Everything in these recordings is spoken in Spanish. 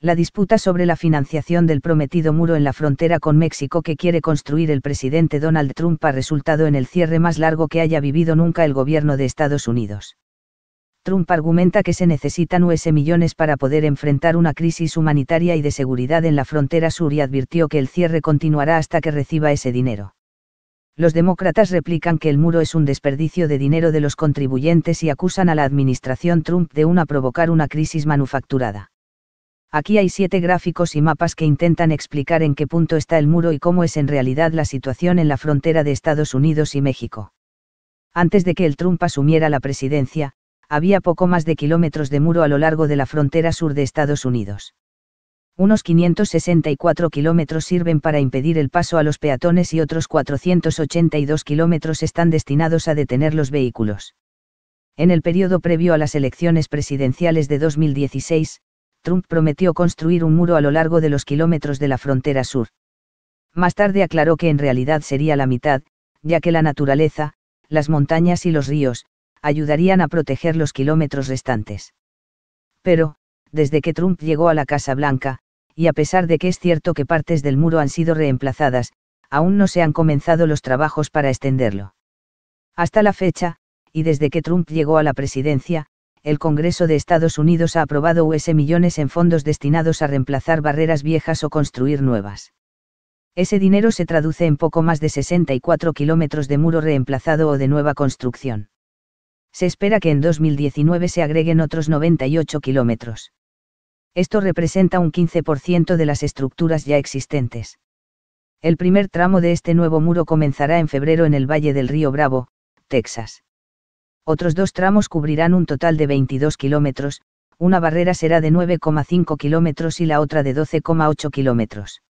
la disputa sobre la financiación del prometido muro en la frontera con México que quiere construir el presidente Donald Trump ha resultado en el cierre más largo que haya vivido nunca el gobierno de Estados Unidos. Trump argumenta que se necesitan US millones para poder enfrentar una crisis humanitaria y de seguridad en la frontera sur y advirtió que el cierre continuará hasta que reciba ese dinero. Los demócratas replican que el muro es un desperdicio de dinero de los contribuyentes y acusan a la administración Trump de una provocar una crisis manufacturada Aquí hay siete gráficos y mapas que intentan explicar en qué punto está el muro y cómo es en realidad la situación en la frontera de Estados Unidos y México. Antes de que el Trump asumiera la presidencia, había poco más de kilómetros de muro a lo largo de la frontera sur de Estados Unidos. Unos 564 kilómetros sirven para impedir el paso a los peatones y otros 482 kilómetros están destinados a detener los vehículos. En el periodo previo a las elecciones presidenciales de 2016, Trump prometió construir un muro a lo largo de los kilómetros de la frontera sur. Más tarde aclaró que en realidad sería la mitad, ya que la naturaleza, las montañas y los ríos, ayudarían a proteger los kilómetros restantes. Pero, desde que Trump llegó a la Casa Blanca, y a pesar de que es cierto que partes del muro han sido reemplazadas, aún no se han comenzado los trabajos para extenderlo. Hasta la fecha, y desde que Trump llegó a la presidencia, el Congreso de Estados Unidos ha aprobado US millones en fondos destinados a reemplazar barreras viejas o construir nuevas. Ese dinero se traduce en poco más de 64 kilómetros de muro reemplazado o de nueva construcción. Se espera que en 2019 se agreguen otros 98 kilómetros. Esto representa un 15% de las estructuras ya existentes. El primer tramo de este nuevo muro comenzará en febrero en el Valle del Río Bravo, Texas. Otros dos tramos cubrirán un total de 22 kilómetros, una barrera será de 9,5 kilómetros y la otra de 12,8 kilómetros.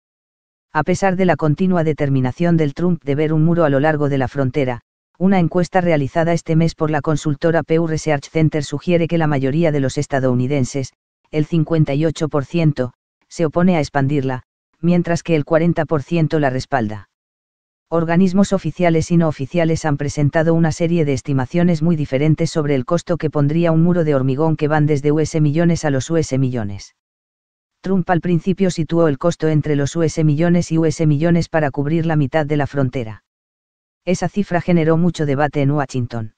A pesar de la continua determinación del Trump de ver un muro a lo largo de la frontera, una encuesta realizada este mes por la consultora Pew Research Center sugiere que la mayoría de los estadounidenses, el 58%, se opone a expandirla, mientras que el 40% la respalda. Organismos oficiales y no oficiales han presentado una serie de estimaciones muy diferentes sobre el costo que pondría un muro de hormigón que van desde US millones a los US millones. Trump al principio situó el costo entre los US millones y US millones para cubrir la mitad de la frontera. Esa cifra generó mucho debate en Washington.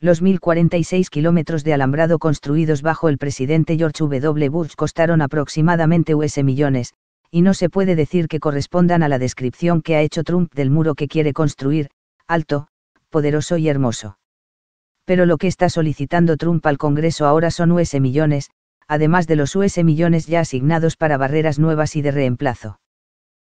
Los 1.046 kilómetros de alambrado construidos bajo el presidente George W. Bush costaron aproximadamente US millones, y no se puede decir que correspondan a la descripción que ha hecho Trump del muro que quiere construir, alto, poderoso y hermoso. Pero lo que está solicitando Trump al Congreso ahora son US millones, además de los US millones ya asignados para barreras nuevas y de reemplazo.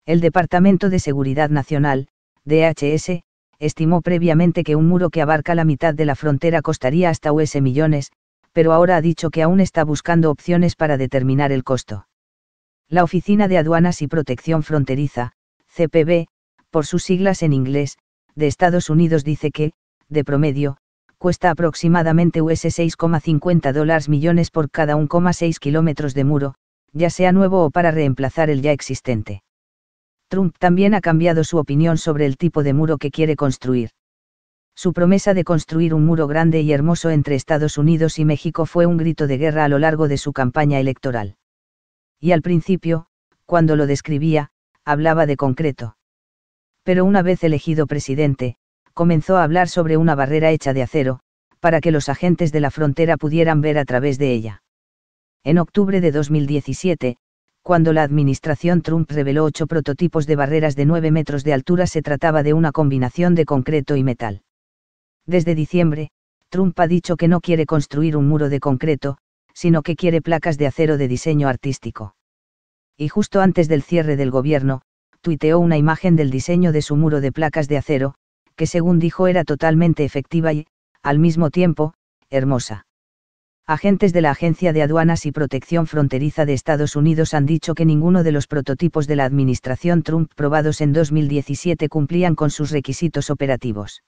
El Departamento de Seguridad Nacional, DHS, estimó previamente que un muro que abarca la mitad de la frontera costaría hasta US millones, pero ahora ha dicho que aún está buscando opciones para determinar el costo. La Oficina de Aduanas y Protección Fronteriza, CPB, por sus siglas en inglés, de Estados Unidos dice que, de promedio, cuesta aproximadamente US millones por cada 1,6 kilómetros de muro, ya sea nuevo o para reemplazar el ya existente. Trump también ha cambiado su opinión sobre el tipo de muro que quiere construir. Su promesa de construir un muro grande y hermoso entre Estados Unidos y México fue un grito de guerra a lo largo de su campaña electoral y al principio, cuando lo describía, hablaba de concreto. Pero una vez elegido presidente, comenzó a hablar sobre una barrera hecha de acero, para que los agentes de la frontera pudieran ver a través de ella. En octubre de 2017, cuando la administración Trump reveló ocho prototipos de barreras de 9 metros de altura, se trataba de una combinación de concreto y metal. Desde diciembre, Trump ha dicho que no quiere construir un muro de concreto, sino que quiere placas de acero de diseño artístico. Y justo antes del cierre del gobierno, tuiteó una imagen del diseño de su muro de placas de acero, que según dijo era totalmente efectiva y, al mismo tiempo, hermosa. Agentes de la Agencia de Aduanas y Protección Fronteriza de Estados Unidos han dicho que ninguno de los prototipos de la administración Trump probados en 2017 cumplían con sus requisitos operativos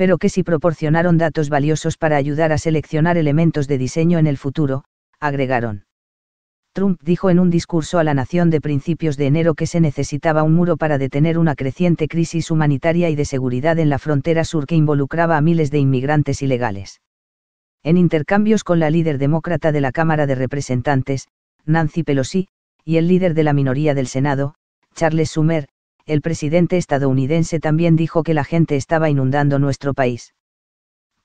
pero que si proporcionaron datos valiosos para ayudar a seleccionar elementos de diseño en el futuro, agregaron. Trump dijo en un discurso a la nación de principios de enero que se necesitaba un muro para detener una creciente crisis humanitaria y de seguridad en la frontera sur que involucraba a miles de inmigrantes ilegales. En intercambios con la líder demócrata de la Cámara de Representantes, Nancy Pelosi, y el líder de la minoría del Senado, Charles Schumer, el presidente estadounidense también dijo que la gente estaba inundando nuestro país.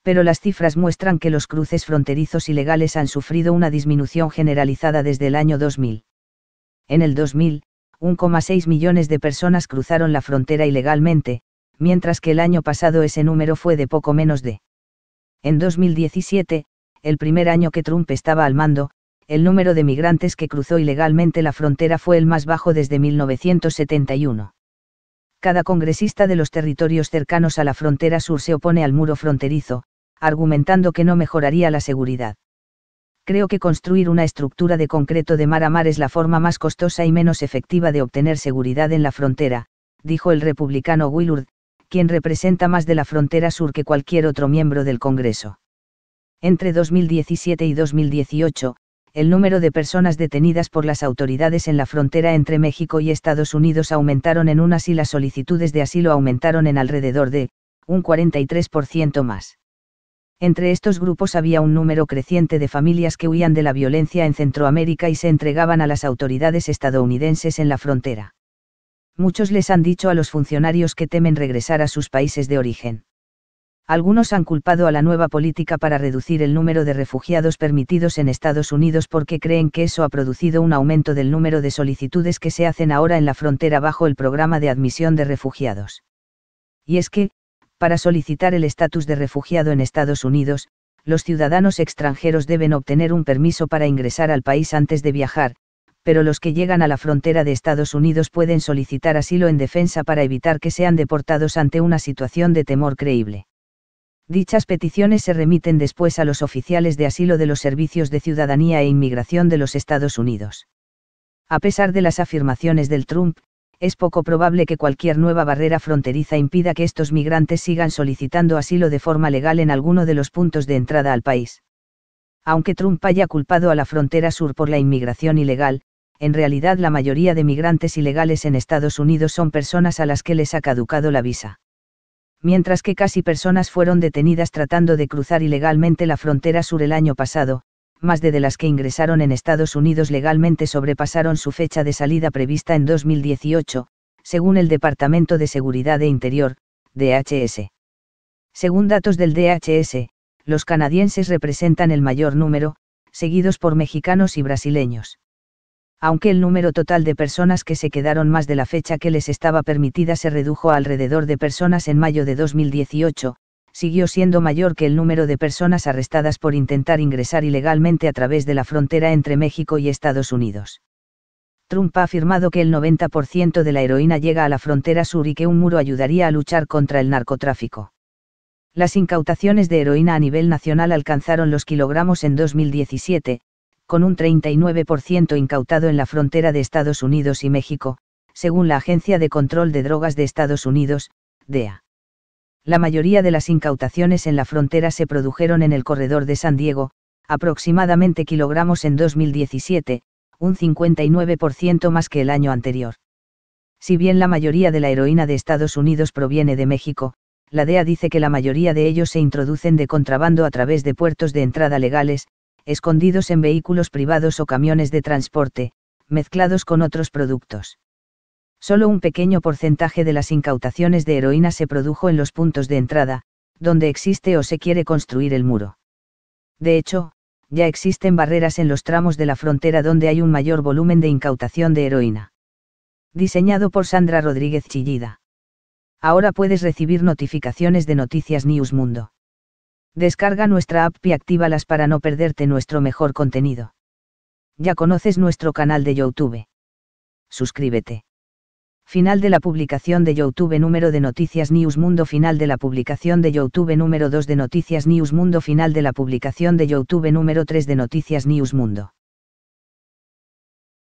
Pero las cifras muestran que los cruces fronterizos ilegales han sufrido una disminución generalizada desde el año 2000. En el 2000, 1,6 millones de personas cruzaron la frontera ilegalmente, mientras que el año pasado ese número fue de poco menos de. En 2017, el primer año que Trump estaba al mando, el número de migrantes que cruzó ilegalmente la frontera fue el más bajo desde 1971. Cada congresista de los territorios cercanos a la frontera sur se opone al muro fronterizo, argumentando que no mejoraría la seguridad. Creo que construir una estructura de concreto de mar a mar es la forma más costosa y menos efectiva de obtener seguridad en la frontera, dijo el republicano Willard, quien representa más de la frontera sur que cualquier otro miembro del Congreso. Entre 2017 y 2018, el número de personas detenidas por las autoridades en la frontera entre México y Estados Unidos aumentaron en unas y las solicitudes de asilo aumentaron en alrededor de, un 43% más. Entre estos grupos había un número creciente de familias que huían de la violencia en Centroamérica y se entregaban a las autoridades estadounidenses en la frontera. Muchos les han dicho a los funcionarios que temen regresar a sus países de origen. Algunos han culpado a la nueva política para reducir el número de refugiados permitidos en Estados Unidos porque creen que eso ha producido un aumento del número de solicitudes que se hacen ahora en la frontera bajo el programa de admisión de refugiados. Y es que, para solicitar el estatus de refugiado en Estados Unidos, los ciudadanos extranjeros deben obtener un permiso para ingresar al país antes de viajar, pero los que llegan a la frontera de Estados Unidos pueden solicitar asilo en defensa para evitar que sean deportados ante una situación de temor creíble. Dichas peticiones se remiten después a los oficiales de asilo de los Servicios de Ciudadanía e Inmigración de los Estados Unidos. A pesar de las afirmaciones del Trump, es poco probable que cualquier nueva barrera fronteriza impida que estos migrantes sigan solicitando asilo de forma legal en alguno de los puntos de entrada al país. Aunque Trump haya culpado a la frontera sur por la inmigración ilegal, en realidad la mayoría de migrantes ilegales en Estados Unidos son personas a las que les ha caducado la visa mientras que casi personas fueron detenidas tratando de cruzar ilegalmente la frontera sur el año pasado, más de, las que ingresaron en Estados Unidos legalmente sobrepasaron su fecha de salida prevista en 2018, según el Departamento de Seguridad e Interior, DHS. Según datos del DHS, los canadienses representan el mayor número, seguidos por mexicanos y brasileños aunque el número total de personas que se quedaron más de la fecha que les estaba permitida se redujo a alrededor de personas en mayo de 2018, siguió siendo mayor que el número de personas arrestadas por intentar ingresar ilegalmente a través de la frontera entre México y Estados Unidos. Trump ha afirmado que el 90% de la heroína llega a la frontera sur y que un muro ayudaría a luchar contra el narcotráfico. Las incautaciones de heroína a nivel nacional alcanzaron los kilogramos en 2017, con un 39% incautado en la frontera de Estados Unidos y México, según la Agencia de Control de Drogas de Estados Unidos, DEA. La mayoría de las incautaciones en la frontera se produjeron en el corredor de San Diego, aproximadamente kilogramos en 2017, un 59% más que el año anterior. Si bien la mayoría de la heroína de Estados Unidos proviene de México, la DEA dice que la mayoría de ellos se introducen de contrabando a través de puertos de entrada legales, escondidos en vehículos privados o camiones de transporte, mezclados con otros productos. Solo un pequeño porcentaje de las incautaciones de heroína se produjo en los puntos de entrada, donde existe o se quiere construir el muro. De hecho, ya existen barreras en los tramos de la frontera donde hay un mayor volumen de incautación de heroína. Diseñado por Sandra Rodríguez Chillida. Ahora puedes recibir notificaciones de Noticias News Mundo. Descarga nuestra app y actívalas para no perderte nuestro mejor contenido. Ya conoces nuestro canal de YouTube. Suscríbete. Final de la publicación de YouTube número de Noticias News Mundo Final de la publicación de YouTube número 2 de Noticias News Mundo Final de la publicación de YouTube número 3 de Noticias News Mundo